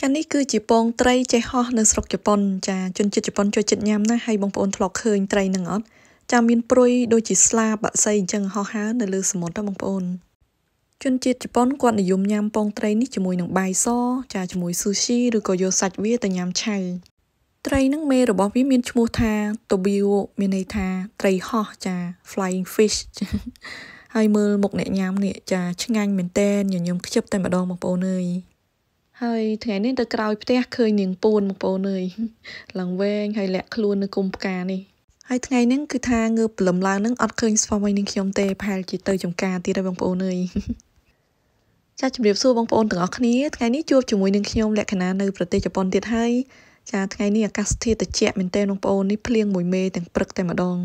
ចានេះគឺជាពង ត្រីចេះហោះនៅស្រុកជប៉ុនចាជនជាតិជប៉ុនចូលចិត្តញ៉ាំណាស់ហើយបងប្អូនធ្លាប់ឃើញត្រីនឹងអត់ចាមានព្រុយដូចជាស្លាបបាក់សីអញ្ចឹងហោះហើរនៅលើសមុទ្រណាបងប្អូនជនជាតិជប៉ុនគាត់និយមញ៉ាំពងត្រីនេះជាមួយនឹងបាយសចាជាមួយ sushi ឬក៏យកសាច់វាទៅញ៉ាំឆៅត្រីនឹងមេរបស់វាមានឈ្មោះថា tobio មានន័យថាត្រីហោះចា flying fish ហើយមើលមុខអ្នកញ៉ាំនេះចាឆ្ងាញ់មែនតែនញញឹមខ្ជិបតែម្ដងបងប្អូនអើយហើយថ្ងៃនេះទៅក្រោយផ្ទះឃើញនាងពួនបងប្អូនអើយឡើងវែងហើយលាក់ខ្លួននៅគុំផ្កានេះហើយថ្ងៃហ្នឹងគឺថាងើបព្រលឹមឡើងហ្នឹងអត់ឃើញស្វាមីនឹងខ្ញុំទេប្រហែលជាទៅចំការទៀតហើយបងប្អូនអើយចាជម្រាបសួរបងប្អូនទាំងអស់គ្នាថ្ងៃនេះជួបជាមួយនឹងខ្ញុំលក្ខណៈនៅ ប្រទេសជប៉ុនទៀតហើយចាថ្ងៃនេះអាកាសធាតុត្រជាក់មែនទែនបងប្អូននេះភ្លៀងមួយមេទាំងព្រឹកតែម្ដង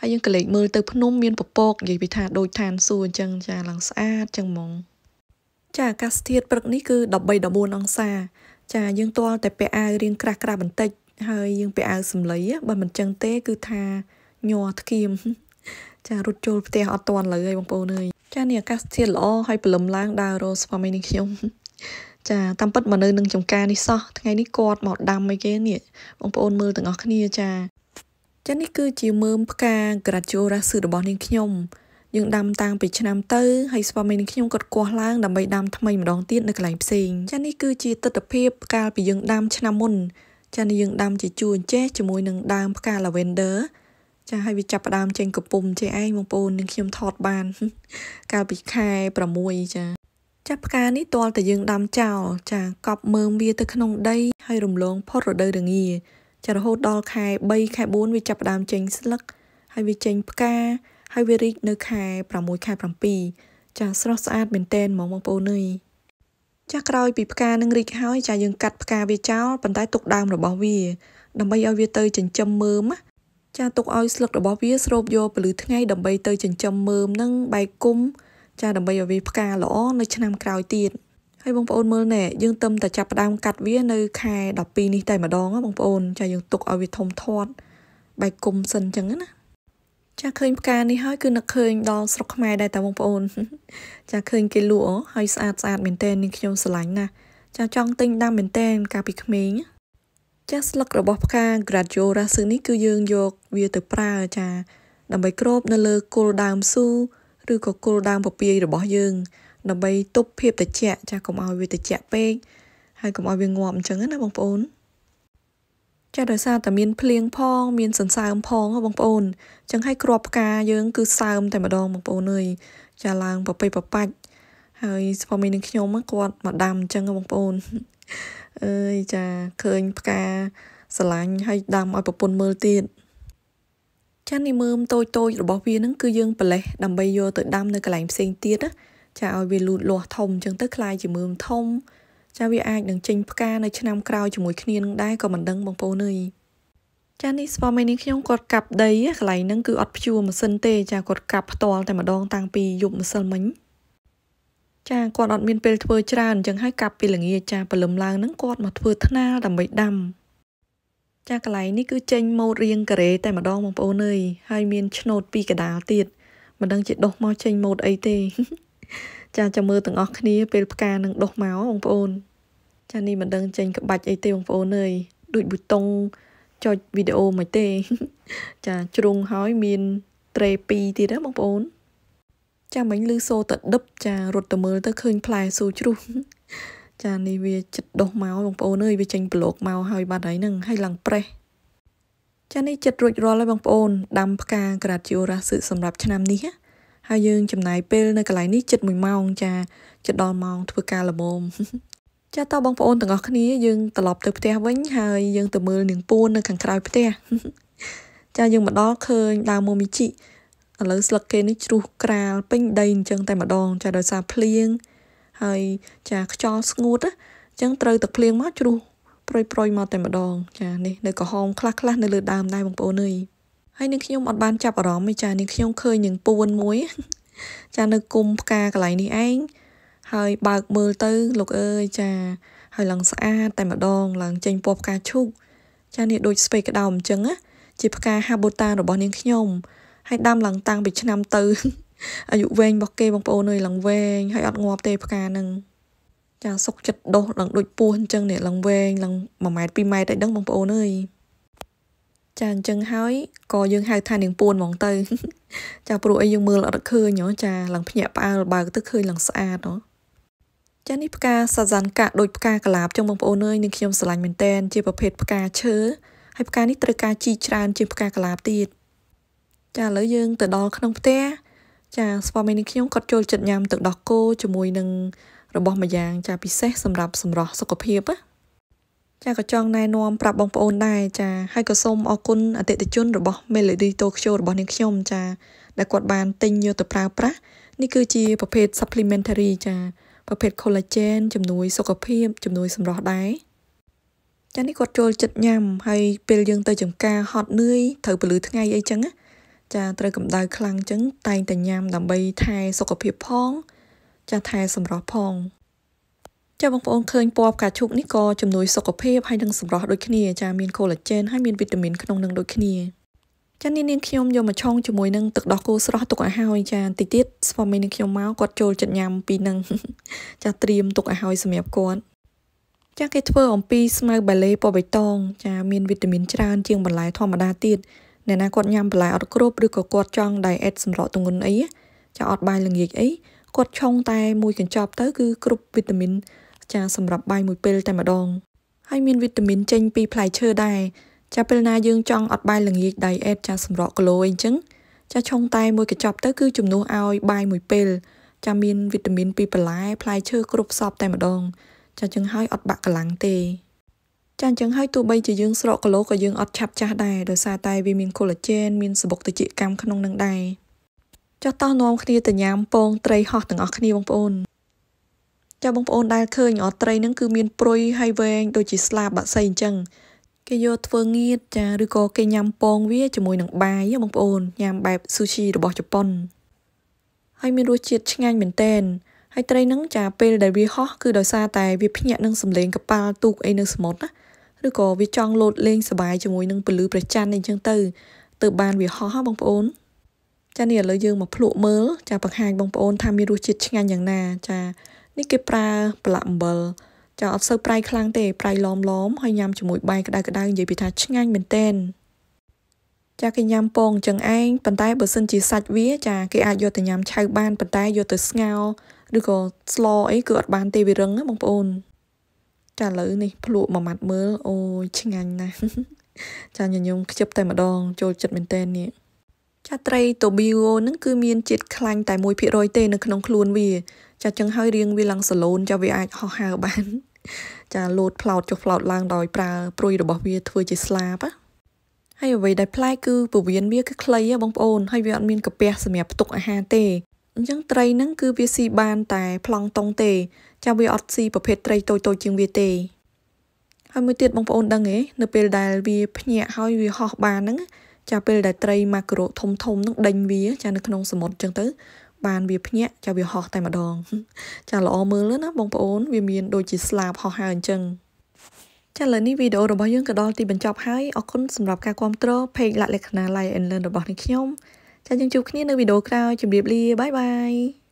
ហើយយើងក៏លេចមើលទៅភ្នំមានពពកនិយាយពីថាដូចឋានសួគ៌អញ្ចឹងចាឡើងស្អាតអញ្ចឹងហ្មងចាអាកាសធាតុព្រឹកនេះគឺ13 14អង្សា ចាយើងទាល់តែពាក់អាវរៀងក្រាស់ក្រាស់បន្តិច ហើយយើងពាក់អាវសម្លីបើមិនចឹងទេគឺថាញ័រធ្គៀមចារត់ចូលផ្ទះអត់ទាន់លើហើយបងប្អូនអើយចានេះអាកាសធាតុល្អហើយព្រលឹមឡើងដើររោស្វាមីនេះខ្ញុំចាតាមពិតមកនៅនឹងចំការនេះសោះថ្ងៃនេះគាត់មកដាំអីគេនេះបងប្អូនមើលទាំងអស់គ្នាចាចានេះគឺជាមើមផ្កាក្រាជូរ៉ាស៊ឺរបស់នាងខ្ញុំយើងដាំតាំងពីឆ្នាំទៅហើយស្វាមីនឹងខ្ញុំគាត់គាស់ឡើងដើម្បីដាំថ្មីម្ដងទៀតនៅកន្លែងផ្សេងចានេះគឺជាទស្សនភាពកាលពីយើងដាំឆ្នាំមុនចានេះយើងដាំជាជួអញ្ចេះជាមួយនឹងដើមផ្កា lavender ចាហើយវាចាប់ផ្ដើមចេញកំពុំចេះឯងបងប្អូននឹងខ្ញុំថតបានកាលពីខែ6ចាចាផ្កានេះទាល់តែយើងដាំចោលចាកប់មើមវាទៅក្នុងដី ហើយរំលងផុតរដូវរងាចារហូតដល់ខែ3ខែ4វាចាប់ផ្ដើមចេញស្លឹកហើយវាចេញផ្កាហើយវារីកនៅខែ6ខែ7ចាស្រស់ស្អាតមែនតែនហ្មងបងប្អូនអើយចាក្រោយ ពីផ្កានឹងរីកហើយចាយើងកាត់ផ្កាវាចោលប៉ុន្តែទុកដើមរបស់វា ដើម្បីឲ្យវាទៅចិញ្ចឹមមើមណាចាទុកឲ្យស្លឹករបស់វាស្រូបយកពន្លឺថ្ងៃដើម្បីទៅចិញ្ចឹមមើមនឹងបែកគុំចាដើម្បីឲ្យវាផ្កាល្អនៅ ឆ្នាំក្រោយទៀតហើយបងប្អូនមើលណែយើងទឹមតែចាប់ផ្ដើមកាត់វានៅខែ12នេះតែម្ដងបងប្អូនចាយើងទុកឲ្យវាធំធាត់បែកគុំសិនអញ្ចឹងណាចាឃើញផ្កានេះហើយគឺនឹកឃើញដល់ស្រុកខ្មែរដែរតាបងប្អូនចាឃើញគេលក់ហើយស្អាតស្អាតមែនតើនាងខ្ញុំស្រឡាញ់ណាស់ចាចង់ទិញដាំមែនតើកាលពីក្មេងចាស្លឹករបស់ផ្កា Gradiola សឹងនេះគឺយើងយកវាទៅប្រើចាដើម្បីគ្របនៅលើគល់ដើមស៊ូឬក៏គល់ដើមពពាយរបស់ យើង ដើម្បីទប់ភាពត្រជាក់ចាកុំឲ្យវាត្រជាក់ពេកហើយកុំឲ្យវាងាប់អញ្ចឹងណាបងប្អូនចាដោយសារតែមានភ្លៀងផងមានសន្សើមផង បងប្អូនចឹងឲ្យគ្រាប់ផ្កាយើង គឺសើមតែម្ដងបងប្អូនអើយចាឡើងប្រពេប្របាច់ហើយ ស្វាមីនឹងខ្ញុំគាត់មកដាំអញ្ចឹងបងប្អូនអើយចាឃើញផ្កាស្រឡាញ់ហើយដាំឲ្យប្រពន្ធមើលទៀតចានេះមើមតូចតូចរបស់វានឹងគឺយើងប្រលេះដើម្បីយកទៅដាំនៅកន្លែងផ្សេងទៀតចាឲ្យវាលូតលាស់ធំអញ្ចឹងទៅคล้ายជាមើមធំចាវាអាចនឹងចេញផ្កានៅឆ្នាំក្រោយជាមួយគ្នានឹងដែរក៏មិនដឹងបងប្អូនអើយចានេះស្វាមីនេះខ្ញុំគាត់កាប់ដីកន្លែងហ្នឹងគឺអត់ព្យួរម៉ាស៊ីនទេចាគាត់កាប់ផ្ទាល់តែម្ដង តាំងពីយប់ម្សិលមិញចាគាត់អត់មានពេលធ្វើច្រើនអញ្ចឹងហើយកាប់ពីល្ងាចចាព្រលឹមឡើងហ្នឹងគាត់មកធ្វើថ្នាលដើម្បីដាំចាកន្លែងនេះគឺចេញម៉ូតរៀងការ៉េតែម្ដងបងប្អូនអើយហើយមាន ឆ្នូតពីកដាលទៀតមិនដឹងជាដុះមកចេញម៉ូតអីទេចាចាំមើលទាំងអស់គ្នាពេលផ្កានឹងដុះមកបងប្អូនចានេះមិនដឹងចេញក្បាច់អីទេបងប្អូនអើយដូចប៊ូតុងចុចវីដេអូមកទេ ចាជ្រុងហើយមានត្រេ2ទៀតណាបងប្អូន ចាមិញលឺសូតដឹបចារត់ទៅមើលទៅឃើញផ្លែស៊ូជ្រុះចានេះវាចិត្តដុះមកបងប្អូនអើយវាចេញប្លោកមកហើយបាត់ហើយហ្នឹងហើយឡើងប្រេះចានេះចិត្តរួចរាល់ហើយបងប្អូនដាំផ្កាក្រាតជីអូរ៉ាសឺសម្រាប់ឆ្នាំនេះណាហើយយើងចំណាយពេលនៅកន្លែងនេះចិត្ត1ម៉ោងចាចិត្តដល់ម៉ោងធ្វើការល្មមចាតើបងប្អូនទាំងអស់គ្នាយើងត្រឡប់ទៅផ្ទះវិញហើយយើងទៅមើលនាងពួននៅខាងក្រៅផ្ទះចាយើងមកដល់ឃើញដើមមូមីជីឥឡូវស្លឹកគេនេះជ្រុះក្រាលពេញដីអញ្ចឹងតែម្ដងចាដោយសារភ្លៀងហើយចាខ្យល់ស្ងួតអញ្ចឹងត្រូវទឹកភ្លៀងមកជ្រុះប្រួយប្រួយមកតែម្ដងចានេះនៅក្រហមខ្លះខ្លះនៅលើដើមដែរបងប្អូនអើយហើយនឹងខ្ញុំអត់បានចាប់អារម្មណ៍ទេចានឹងខ្ញុំឃើញនឹងពួនមួយចានៅគុំផ្កាកន្លែងនេះឯងហើយបើកមើលទៅលោកអើយចា ហើយឡើងស្អាតតែម្ដងឡើងចេញពណ៌ផ្កាឈូកចានេះដូចស្ពៃក្តោបអញ្ចឹងណាជាផ្កាហាបូតារបស់នាងខ្ញុំហើយដាំឡើងតាំងពីឆ្នាំទៅអាយុវែងរបស់គេបងប្អូនអើយឡើងវែងហើយអត់ងាប់ទេផ្កានឹងចាសុកចិត្តដុះឡើងដូចពស់អញ្ចឹងនេះឡើងវែងឡើង1ម៉ែត្រ2ម៉ែត្រអីដឹងបងប្អូនអើយចាអញ្ចឹងហើយក៏យើងហៅថានាងពួនហ្មងទៅចាព្រោះអីយើងមើលអត់ឃើញហ៎ចាឡើងភ្ញាក់ផ្អើលបើកទៅឃើញឡើងស្អាតហ៎ចានេះផ្កាសាសាន់កាដូចផ្កាកលាបចឹងបងប្អូនអើយនឹងខ្ញុំស្រឡាញ់មែនតែនជាប្រភេទផ្កាឈើហើយផ្កានេះត្រូវការជីច្រើនជាងផ្កាកលាបទៀតចាឥឡូវយើងទៅដល់ក្នុងផ្ទះចាស្វាមីនឹងខ្ញុំគាត់ចូលចិត្តញ៉ាំទឹកដោះគោជាមួយនឹងរបស់មួយយ៉ាងចាពិសេសសម្រាប់សម្រស់សុខភាពណាចាក៏ចង់ណែនាំប្រាប់បងប្អូនដែរចាហើយក៏សូមអរគុណអតិថិជនរបស់ Melody Tokyo របស់នាងខ្ញុំចាដែលគាត់បានទិញយកទៅប្រើប្រាស់នេះគឺជាប្រភេទ supplementary ចាប្រភេទ collagen ជំនួយសុខភាពជំនួយសម្រស់ដែរចានេះគាត់ចូលចិត្តញ៉ាំហើយពេលយើងទៅចំការហត់នឿយត្រូវពលឺថ្ងៃអីចឹងណាចាត្រូវកម្ដៅខ្លាំងចឹងតែងតែញ៉ាំដើម្បីថែសុខភាពផងចាថែសម្រស់ផងចាបងប្អូនឃើញពណ៌ផ្កាឈូកនេះក៏ជំនួយសុខភាពហើយនិងសម្រស់ដូចគ្នាចាមាន collagen ហើយមានវីតាមីនក្នុងនឹងដូចគ្នាចានាងខ្ញុំយកមកឆុងជាមួយនឹងទឹកដោះគោស្រស់ទុកឲ្យហើយចាតិចទៀតស្វាមីនឹងខ្ញុំមកគាត់ចូលចិត្តញ៉ាំពីនឹងចាត្រៀមទុកឲ្យហើយសម្រាប់គាត់ចាគេធ្វើអំពីស្មៅបាឡេពណ៌បៃតងចាមានវីតាមីនច្រើនជាងបន្លែ ធម្មតាទៀតអ្នកណាគាត់ញ៉ាំបន្លែអត់គ្រប់ឬក៏គាត់ចង់ diet សម្រកទម្ងន់អីចាអត់បាយល្ងាចអីគាត់ឆុងតែ មួយកញ្ចប់ទៅគឺគ្រប់វីតាមីនចាសម្រាប់បាយមួយពេលតែម្ដងហើយមានវីតាមីនចេញពីផ្លែឈើដែរចាពេលណាយើងចង់អត់បាយល្ងាចដៃអេតចាសម្រក់គីឡូអីចឹងចាឆុងតែមួយកញ្ចប់ទៅគឺជំនួសឲ្យបាយមួយពេល ចាមានវីតាមីនពីបន្លែផ្លែឈើគ្រប់សពតែម្ដងចាចឹងហើយអត់បាក់កម្លាំងទេចាអញ្ចឹងហើយទោះបីជាយើងស្រកគីឡូក៏យើងអត់ឆាប់ចាស់ដែរដោយសារតែវាមានខូឡាជែនមានសបុកតិចកម្មក្នុងនឹងដែរចោះតោះនាំគ្នាទៅញ៉ាំពងត្រីហោះទាំងអស់គ្នាបងប្អូនចាបងប្អូនដែលឃើញអត់ត្រីហ្នឹង គឺមានព្រុយហើយវែងដូចជាស្លាបបាក់សៃអញ្ចឹងគេយកធ្វើងៀតចាឬក៏គេញ៉ាំពងវាជាមួយនឹងបាយបងប្អូនញ៉ាំបែប sushi របស់ជប៉ុនហើយមានរសជាតិឆ្ងាញ់មែនតែនហើយត្រីហ្នឹងចាពេលដែលវាហោះគឺដោយសារតែវាភ្ញាក់នឹងសម្លេង កប៉ាល់ទូកអីនៅសមុទ្រណាឬក៏វាចង់លោតលេងសប្បាយជាមួយនឹងពន្លឺព្រះច័ន្ទអីចឹងទៅទើបបាន វាហោះបងប្អូនចានេះឥឡូវយើងមកភ្លក់មើលចាបង្ហាញបងប្អូនថាមានរសជាតិឆ្ងាញ់យ៉ាងណា ចានេះគេប្រើប្រឡាក់អំបិលចាអត់សូវប្រៃខ្លាំងទេប្រៃឡមឡមហើយញ៉ាំជាមួយបាយក្តៅក្តៅនិយាយពីថាឆ្ងាញ់មែនតែនចាគេញ៉ាំពងចឹងឯងប៉ុន្តែបើសិនជាសាច់វាចាគេអាចយកទៅញ៉ាំឆៅបានប៉ុន្តែយកទៅស្ងោរឬក៏ស្លអីគឺអត់បានទេវារឹងបងប្អូនចាឥឡូវនេះ ភ្លក់មួយម៉ាត់មើលអូយឆ្ងាញ់ណាស់ចាញញឹមខ្ជិបតែម្ដងចូលចិត្តមែនតែននេះចាត្រីតូប៊ីអូនឹងគឺមានជាតិខ្លាញ់តែ1%ទេនៅក្នុងខ្លួនវាចាចឹងហើយរៀងវាឡើងសាឡូនចាវាអាចហោះហើរបានចាលោតផ្លោតចុះផ្លោតឡើងដោយប្រើព្រុយរបស់វាធ្វើជាស្លាបណាហើយអ្វីដែលប្លែកគឺពវៀនវាគឺខ្លីបងប្អូនហើយវាអត់មានកាពះសម្រាប់ផ្ទុកអាហារទេអញ្ចឹងត្រីហ្នឹងគឺវាស៊ីបានតែប្លង់តុងទេចាំវាអត់ស៊ីប្រភេទត្រីតូចតូចជាងវាទេហើយមួយទៀតបងប្អូនដឹងទេនៅពេលដែលវាភ្ញាក់ហើយវាហោះបានហ្នឹងចាពេលដែលត្រីម៉ាក្រូធំធំហ្នឹងដេញវាចានៅក្នុងសមុទ្រអញ្ចឹងទៅបានវាភ្ញាក់ចាវាហោះតែម្ដងចាល្អមើលណាបងប្អូន វាមានដូចជាស្លាបហោះហើយអញ្ចឹងចាឥឡូវនេះវីដេអូរបស់យើងក៏ដល់ទីបញ្ចប់ហើយអរគុណសម្រាប់ការគ្រប់គ្រង page លក្ខណៈ Live and Learn របស់នេះខ្ញុំចាយើងជួបគ្នានៅវីដេអូក្រោយជម្រាបលាបាយបាយ